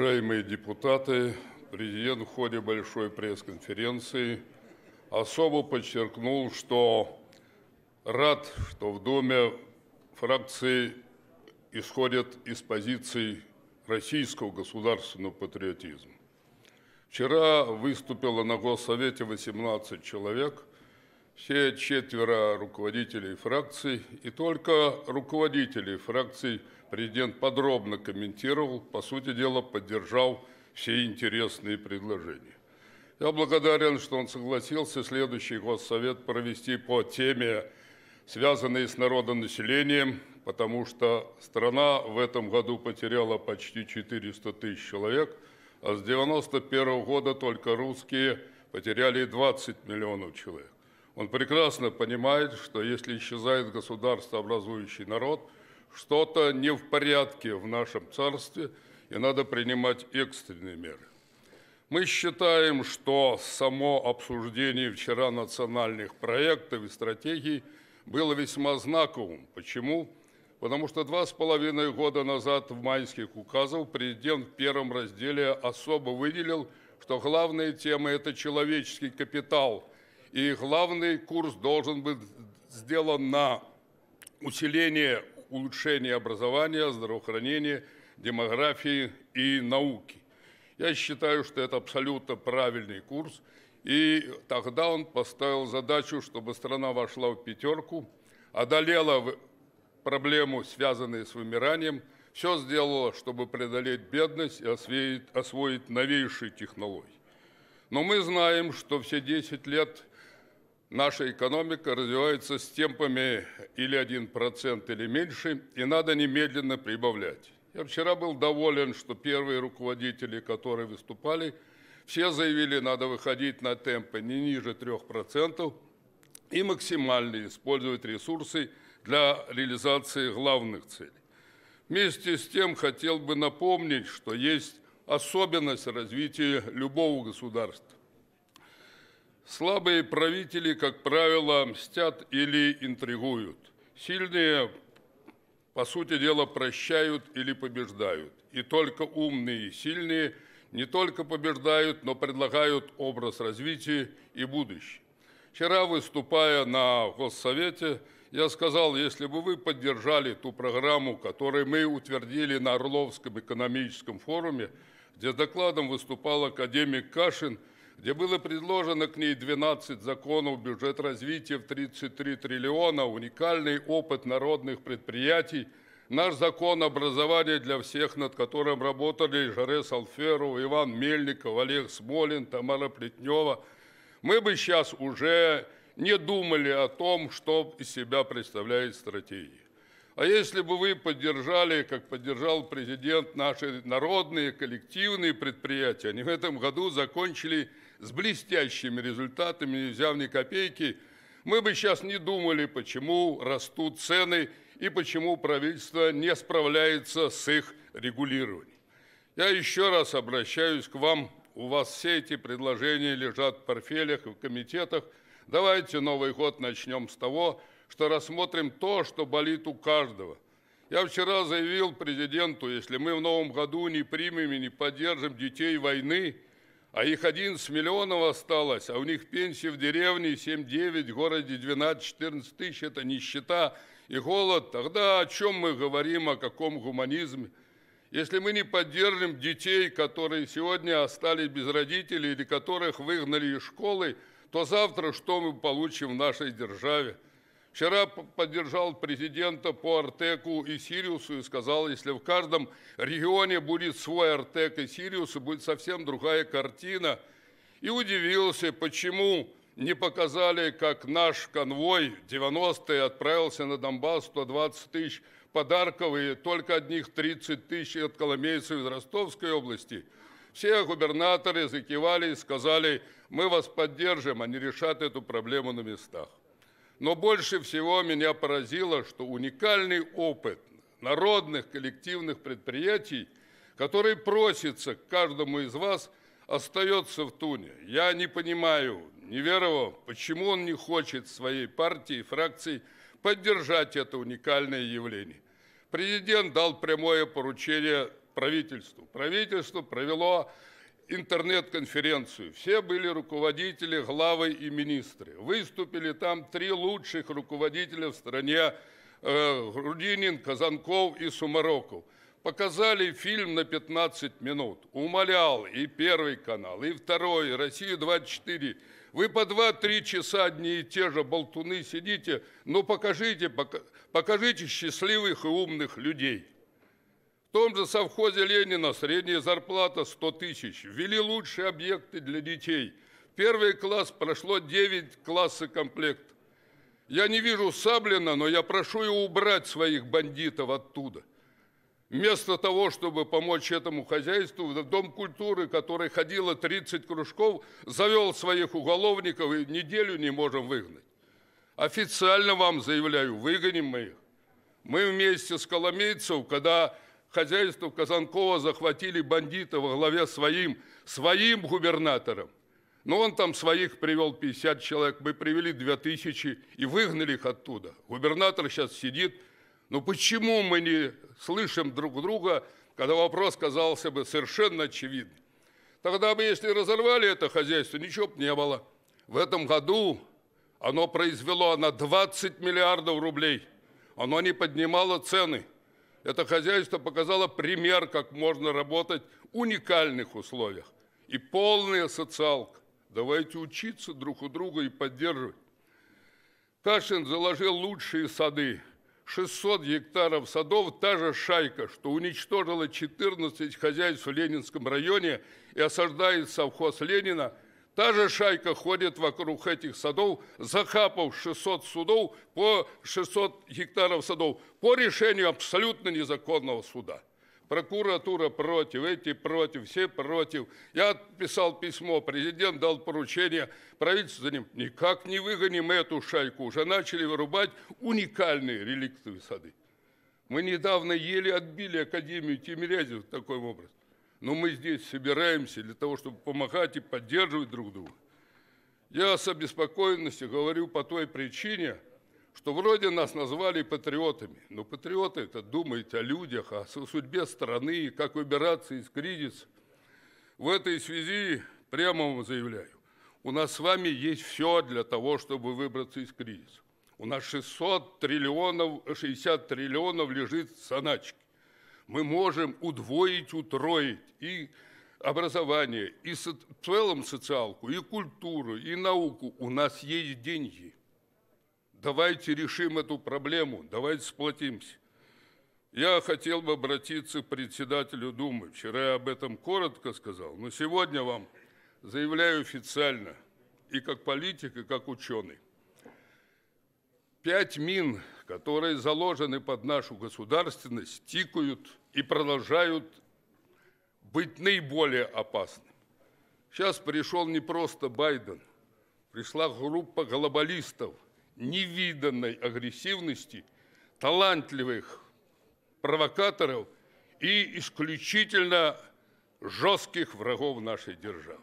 уважаемые депутаты, президент в ходе большой пресс-конференции особо подчеркнул, что рад, что в Думе фракции исходят из позиций российского государственного патриотизма. Вчера выступило на Госсовете 18 человек, все четверо руководителей фракций, и только руководители фракций – президент подробно комментировал, по сути дела, поддержал все интересные предложения. Я благодарен, что он согласился следующий Госсовет провести по теме, связанной с народонаселением, потому что страна в этом году потеряла почти 400 тысяч человек, а с 91 года только русские потеряли 20 миллионов человек. Он прекрасно понимает, что если исчезает государство, образующий народ – что-то не в порядке в нашем царстве, и надо принимать экстренные меры. Мы считаем, что само обсуждение вчера национальных проектов и стратегий было весьма знаковым. Почему? Потому что два с половиной года назад в майских указах президент в первом разделе особо выделил, что главные темы – это человеческий капитал, и главный курс должен быть сделан на усиление улучшения образования, здравоохранения, демографии и науки. Я считаю, что это абсолютно правильный курс, и тогда он поставил задачу, чтобы страна вошла в пятерку, одолела проблему, связанную с вымиранием, все сделала, чтобы преодолеть бедность и освоить, освоить новейшие технологии. Но мы знаем, что все 10 лет наша экономика развивается с темпами или 1%, или меньше, и надо немедленно прибавлять. Я вчера был доволен, что первые руководители, которые выступали, все заявили, надо выходить на темпы не ниже 3% и максимально использовать ресурсы для реализации главных целей. Вместе с тем хотел бы напомнить, что есть особенность развития любого государства. Слабые правители, как правило, мстят или интригуют. Сильные, по сути дела, прощают или побеждают. И только умные и сильные не только побеждают, но предлагают образ развития и будущее. Вчера, выступая на Госсовете, я сказал, если бы вы поддержали ту программу, которую мы утвердили на Орловском экономическом форуме, где с докладом выступал академик Кашин – где было предложено к ней 12 законов, бюджет развития в 33 триллиона, уникальный опыт народных предприятий, наш закон образования для всех, над которым работали Жаре Алферов, Иван Мельников, Олег Смолин, Тамара Плетнева, мы бы сейчас уже не думали о том, что из себя представляет стратегия. А если бы вы поддержали, как поддержал президент, наши народные коллективные предприятия, они в этом году закончили с блестящими результатами, не взяв ни копейки, мы бы сейчас не думали, почему растут цены и почему правительство не справляется с их регулированием. Я еще раз обращаюсь к вам. У вас все эти предложения лежат в портфелях и в комитетах. Давайте Новый год начнем с того, что рассмотрим то, что болит у каждого. Я вчера заявил президенту, если мы в новом году не примем и не поддержим детей войны – а их 11 миллионов осталось, а у них пенсии в деревне 7-9, в городе 12-14 тысяч, это нищета и голод. Тогда о чем мы говорим, о каком гуманизме? Если мы не поддержим детей, которые сегодня остались без родителей или которых выгнали из школы, то завтра что мы получим в нашей державе – Вчера поддержал президента по Артеку и Сириусу и сказал, если в каждом регионе будет свой Артек и Сириус, будет совсем другая картина. И удивился, почему не показали, как наш конвой 90-е отправился на Донбасс, 120 тысяч подарков, и только одних 30 тысяч от коломейцев из Ростовской области. Все губернаторы закивали и сказали, мы вас поддержим, они решат эту проблему на местах. Но больше всего меня поразило, что уникальный опыт народных коллективных предприятий, который просится к каждому из вас, остается в Туне. Я не понимаю Неверова, почему он не хочет своей партии и фракции поддержать это уникальное явление. Президент дал прямое поручение правительству. Правительство провело интернет-конференцию. Все были руководители, главы и министры. Выступили там три лучших руководителя в стране э, Грудинин, Казанков и Сумароков. Показали фильм на 15 минут. Умолял и Первый канал, и Второй, и «Россия-24». Вы по 2-3 часа одни и те же болтуны сидите, но покажите, покажите счастливых и умных людей. В том же совхозе Ленина средняя зарплата 100 тысяч. Ввели лучшие объекты для детей. первый класс прошло 9 классы комплект. Я не вижу Саблина, но я прошу его убрать своих бандитов оттуда. Вместо того, чтобы помочь этому хозяйству, в Дом культуры, который ходило 30 кружков, завел своих уголовников и неделю не можем выгнать. Официально вам заявляю, выгоним мы их. Мы вместе с Коломейцев, когда хозяйство Казанкова захватили бандиты во главе своим, своим губернатором. Но он там своих привел 50 человек, мы привели 2000 и выгнали их оттуда. Губернатор сейчас сидит. Но ну почему мы не слышим друг друга, когда вопрос казался бы совершенно очевидным? Тогда бы, если разорвали это хозяйство, ничего бы не было. В этом году оно произвело на 20 миллиардов рублей. Оно не поднимало цены. Это хозяйство показало пример, как можно работать в уникальных условиях. И полная социалка. Давайте учиться друг у друга и поддерживать. Кашин заложил лучшие сады. 600 гектаров садов – та же шайка, что уничтожила 14 хозяйств в Ленинском районе и осаждает совхоз Ленина – Та же шайка ходит вокруг этих садов, захапав 600 судов по 600 гектаров садов по решению абсолютно незаконного суда. Прокуратура против, эти против, все против. Я писал письмо, президент дал поручение, правительству за ним. Никак не выгоним эту шайку. Уже начали вырубать уникальные реликтовые сады. Мы недавно еле отбили Академию Тимирязева такой образом но мы здесь собираемся для того, чтобы помогать и поддерживать друг друга. Я с обеспокоенностью говорю по той причине, что вроде нас назвали патриотами, но патриоты – это думают о людях, о судьбе страны, как выбираться из кризиса. В этой связи прямо вам заявляю, у нас с вами есть все для того, чтобы выбраться из кризиса. У нас 600 триллионов, 60 триллионов лежит в саначке мы можем удвоить, утроить и образование, и в целом социалку, и культуру, и науку. У нас есть деньги. Давайте решим эту проблему, давайте сплотимся. Я хотел бы обратиться к председателю Думы. Вчера я об этом коротко сказал, но сегодня вам заявляю официально, и как политик, и как ученый. Пять мин которые заложены под нашу государственность, тикают и продолжают быть наиболее опасны. Сейчас пришел не просто Байден, пришла группа глобалистов невиданной агрессивности, талантливых провокаторов и исключительно жестких врагов нашей державы.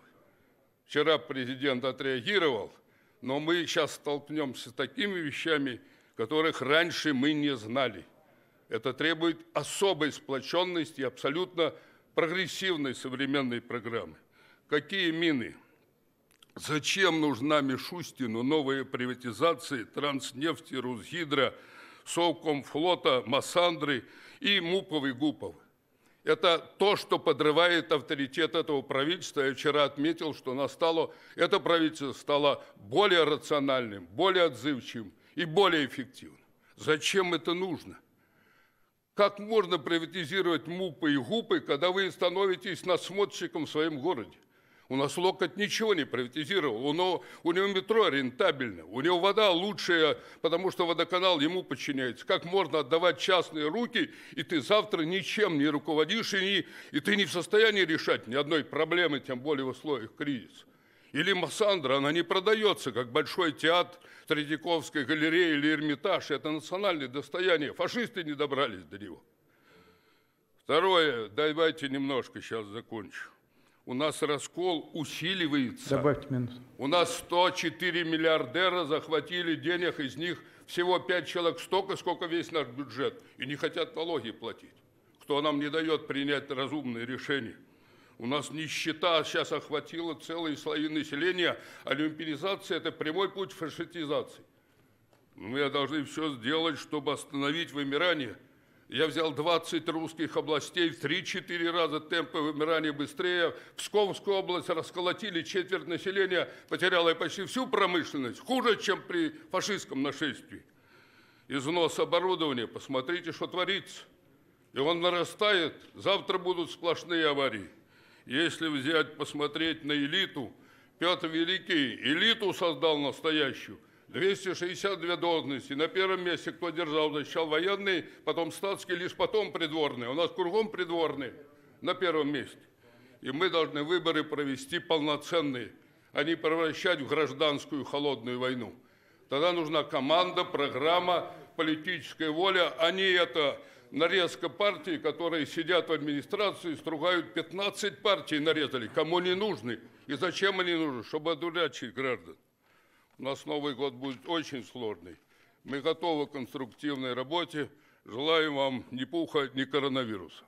Вчера президент отреагировал, но мы сейчас столкнемся с такими вещами – которых раньше мы не знали. Это требует особой сплоченности и абсолютно прогрессивной современной программы. Какие мины? Зачем нужна Мишустину новые приватизации транснефти, Русгидро, Совкомфлота, Массандры и Мупов и Гупов? Это то, что подрывает авторитет этого правительства. Я вчера отметил, что настало, это правительство стало более рациональным, более отзывчивым, и более эффективно. Зачем это нужно? Как можно приватизировать МУПы и ГУПы, когда вы становитесь насмотрщиком в своем городе? У нас локоть ничего не приватизировал. У него, у него метро рентабельно, у него вода лучшая, потому что водоканал ему подчиняется. Как можно отдавать частные руки, и ты завтра ничем не руководишь, и, не, и ты не в состоянии решать ни одной проблемы, тем более в условиях кризиса. Или Массандра, она не продается, как Большой театр, Третьяковской галереи или Эрмитаж. Это национальное достояние. Фашисты не добрались до него. Второе, давайте немножко сейчас закончу. У нас раскол усиливается. Добавьте минут. У нас 104 миллиардера захватили денег, из них всего 5 человек столько, сколько весь наш бюджет. И не хотят налоги платить. Кто нам не дает принять разумные решения. У нас нищета сейчас охватила целые слои населения, а это прямой путь фашистизации. Ну, мы должны все сделать, чтобы остановить вымирание. Я взял 20 русских областей, в 3-4 раза темпы вымирания быстрее. Псковскую область расколотили, четверть населения потеряла почти всю промышленность. Хуже, чем при фашистском нашествии. Износ оборудования, посмотрите, что творится. И он нарастает, завтра будут сплошные аварии. Если взять, посмотреть на элиту, Петр Великий элиту создал настоящую, 262 должности. На первом месте, кто держал, защищал военные, потом статские, лишь потом придворные. У нас кругом придворные на первом месте. И мы должны выборы провести полноценные, а не превращать в гражданскую холодную войну. Тогда нужна команда, программа, политическая воля, а не это нарезка партии, которые сидят в администрации, стругают 15 партий нарезали, кому не нужны. И зачем они нужны? Чтобы одурачить граждан. У нас Новый год будет очень сложный. Мы готовы к конструктивной работе. Желаем вам ни пуха, ни коронавируса.